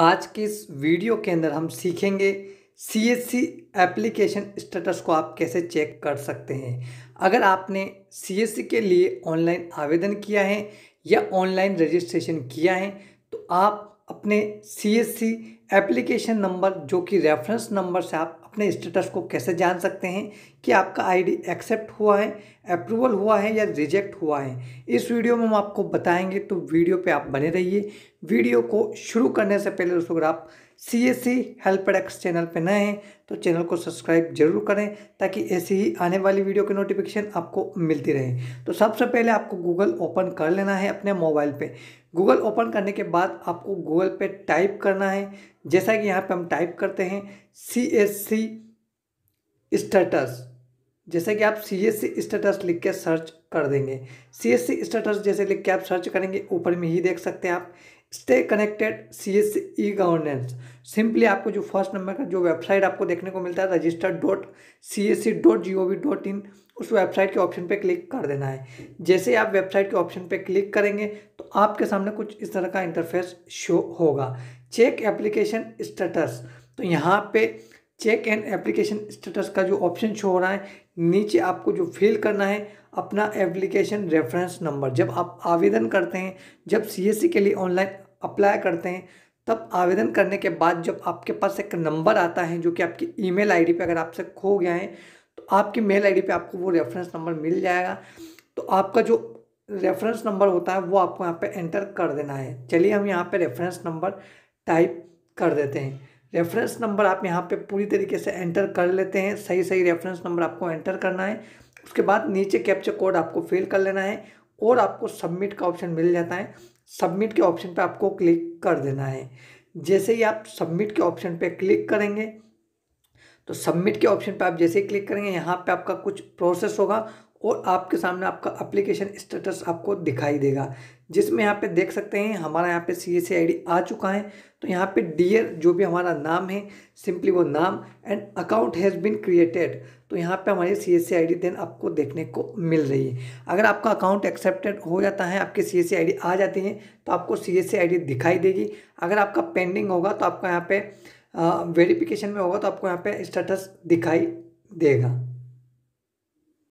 आज के इस वीडियो के अंदर हम सीखेंगे C S C application status को आप कैसे चेक कर सकते हैं अगर आपने सी एस सी के लिए ऑनलाइन आवेदन किया है या ऑनलाइन रजिस्ट्रेशन किया है तो आप अपने C S C application number जो कि रेफरेंस नंबर से आप अपने स्टेटस को कैसे जान सकते हैं कि आपका आईडी एक्सेप्ट हुआ है अप्रूवल हुआ है या रिजेक्ट हुआ है इस वीडियो में हम आपको बताएंगे तो वीडियो पे आप बने रहिए वीडियो को शुरू करने से पहले दोस्तों अगर आप C S C help products channel पर नए हैं तो चैनल को सब्सक्राइब जरूर करें ताकि ऐसी ही आने वाली वीडियो की नोटिफिकेशन आपको मिलती रहे तो सबसे पहले आपको गूगल ओपन कर लेना है अपने मोबाइल पे गूगल ओपन करने के बाद आपको गूगल पे टाइप करना है जैसा कि यहाँ पे हम टाइप करते हैं सी एस सी स्टेटस जैसे कि आप सी एस सी स्टेटस लिख के सर्च कर देंगे सी एस सी स्टेटस जैसे लिख के आप सर्च करेंगे ऊपर में ही देख सकते हैं आप stay connected C S E governance simply आपको जो फर्स्ट नंबर का जो वेबसाइट आपको देखने को मिलता है register dot C S C dot G O V dot in उस वेबसाइट के ऑप्शन पे क्लिक कर देना है जैसे आप वेबसाइट के ऑप्शन पे क्लिक करेंगे तो आपके सामने कुछ इस तरह का इंटरफेस शो होगा चेक एप्लीकेशन स्टेटस तो यहाँ पे चेक एंड एप्लीकेशन स्टेटस का जो ऑप्शन शो हो रहा है नीचे आपको जो फिल करना है अपना एप्लीकेशन रेफरेंस नंबर जब आप आवेदन करते हैं जब सीएससी e के लिए ऑनलाइन अप्लाई करते हैं तब आवेदन करने के बाद जब आपके पास एक नंबर आता है जो कि आपकी ईमेल आईडी पे अगर आपसे खो गया है तो आपकी मेल आईडी पे आपको वो रेफरेंस नंबर मिल जाएगा तो आपका जो रेफरेंस नंबर होता है वो आपको यहाँ पे एंटर कर देना है चलिए हम यहाँ पे रेफरेंस नंबर टाइप कर देते हैं रेफरेंस नंबर आप यहाँ पे पूरी तरीके से एंटर कर लेते हैं सही सही रेफरेंस नंबर आपको एंटर करना है उसके बाद नीचे कैप्चर कोड आपको फिल कर लेना है और आपको सबमिट का ऑप्शन मिल जाता है सबमिट के ऑप्शन पे आपको क्लिक कर देना है जैसे ही आप सबमिट के ऑप्शन पे क्लिक करेंगे तो सबमिट के ऑप्शन पे आप जैसे ही क्लिक करेंगे यहाँ पे आपका कुछ प्रोसेस होगा और आपके सामने आपका अप्लीकेशन स्टेटस आपको दिखाई देगा जिसमें यहाँ पे देख सकते हैं हमारा यहाँ पे सी एस आई आ चुका है तो यहाँ पे डियर जो भी हमारा नाम है सिंपली वो नाम and account has been created तो यहाँ पे हमारी सी एस आई देन आपको देखने को मिल रही है अगर आपका अकाउंट एक्सेप्टेड हो जाता है आपकी सी एस आई आ जाती है तो आपको सी एस आई दिखाई देगी अगर आपका पेंडिंग होगा तो आपका यहाँ पर वेरीफिकेशन में होगा तो आपको यहाँ पर स्टेटस दिखाई देगा